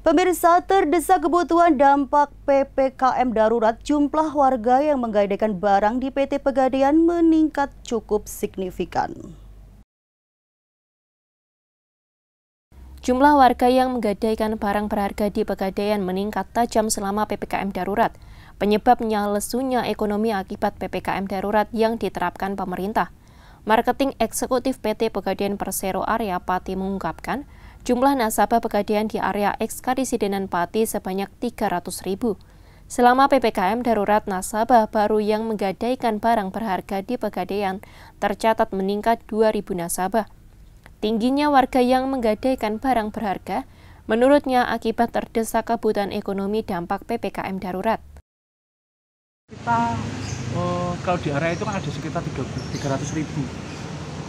Pemirsa terdesak kebutuhan dampak PPKM darurat jumlah warga yang menggadaikan barang di PT Pegadaian meningkat cukup signifikan. Jumlah warga yang menggadaikan barang berharga di Pegadaian meningkat tajam selama PPKM darurat. Penyebabnya lesunya ekonomi akibat PPKM darurat yang diterapkan pemerintah. Marketing Eksekutif PT Pegadaian Persero Area Pati mengungkapkan, Jumlah nasabah pegadaian di area Ekskadisidenan Pati sebanyak 300 ribu. Selama PPKM darurat, nasabah baru yang menggadaikan barang berharga di pegadaian tercatat meningkat 2.000 nasabah. Tingginya warga yang menggadaikan barang berharga, menurutnya akibat terdesak kebutuhan ekonomi dampak PPKM darurat. Kita oh, kalau di area itu kan ada sekitar 300 ribu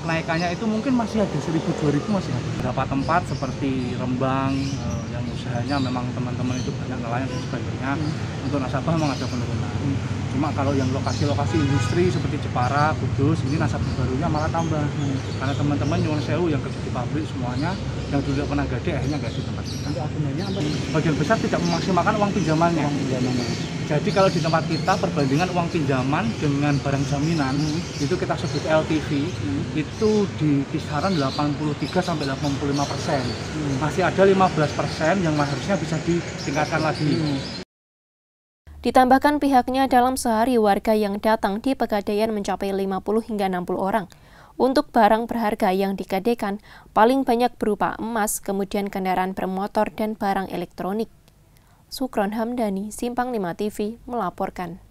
kenaikannya itu mungkin masih ada 1000 2000 masih ada. Beberapa tempat seperti Rembang uh, yang usahanya memang teman-teman itu banyak nelayan dan sebagainya hmm. untuk nasabah memang ada penurunan. Hmm. Cuma kalau yang lokasi-lokasi industri seperti Jepara, Kudus, ini nasabah barunya malah tambah. Hmm. Karena teman-teman Nyuwun Sewu yang kerja di pabrik semuanya yang dulu pernah gede akhirnya gak di tempat kita. Bagian besar tidak memaksimalkan uang pinjamannya. Uang pinjamannya jadi kalau di tempat kita perbandingan uang pinjaman dengan barang jaminan hmm. itu kita sebut LTV hmm. itu di kisaran 83 sampai 85 persen. Hmm. Masih ada 15 persen yang harusnya bisa ditingkatkan lagi. Hmm. Ditambahkan pihaknya dalam sehari warga yang datang di Pegadaian mencapai 50 hingga 60 orang. Untuk barang berharga yang digadekan, paling banyak berupa emas, kemudian kendaraan bermotor dan barang elektronik. Sukron Hamdani, Simpang 5 TV, melaporkan.